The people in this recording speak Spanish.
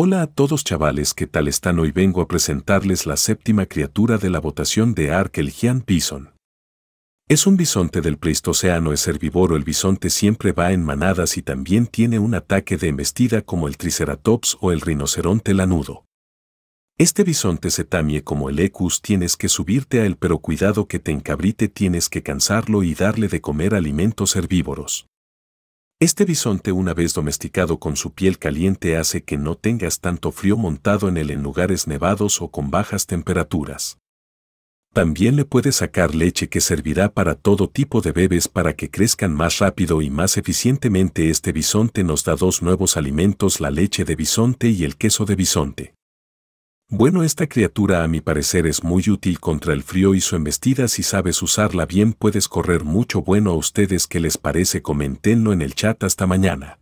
Hola a todos chavales, ¿qué tal están? Hoy vengo a presentarles la séptima criatura de la votación de Gian Bison. Es un bisonte del Pleistocéano, es herbívoro, el bisonte siempre va en manadas y también tiene un ataque de embestida como el Triceratops o el rinoceronte lanudo. Este bisonte se tamie como el Ecus, tienes que subirte a él pero cuidado que te encabrite, tienes que cansarlo y darle de comer alimentos herbívoros. Este bisonte una vez domesticado con su piel caliente hace que no tengas tanto frío montado en él en lugares nevados o con bajas temperaturas. También le puedes sacar leche que servirá para todo tipo de bebés para que crezcan más rápido y más eficientemente. Este bisonte nos da dos nuevos alimentos, la leche de bisonte y el queso de bisonte. Bueno, esta criatura a mi parecer es muy útil contra el frío y su embestida si sabes usarla bien puedes correr mucho bueno a ustedes que les parece comentenlo en el chat hasta mañana.